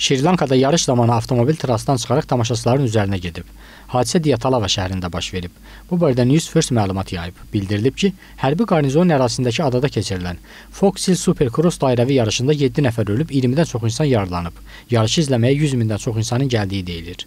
Şirlankada yarış zamanı avtomobil terasdan çıxaraq tamaşaçıların üzərinə gedib. Hadisə Diatalava şəhrində baş verib. Bu barədə News First məlumat yayıb. Bildirilib ki, hərbi qarnizonun ərazisindəki adada keçirilən Fox Hill Supercross dairəvi yarışında 7 nəfər ölüb, 20-dən çox insan yaralanıb. Yarışı izləməyə 100 mindən çox insanın gəldiyi deyilir.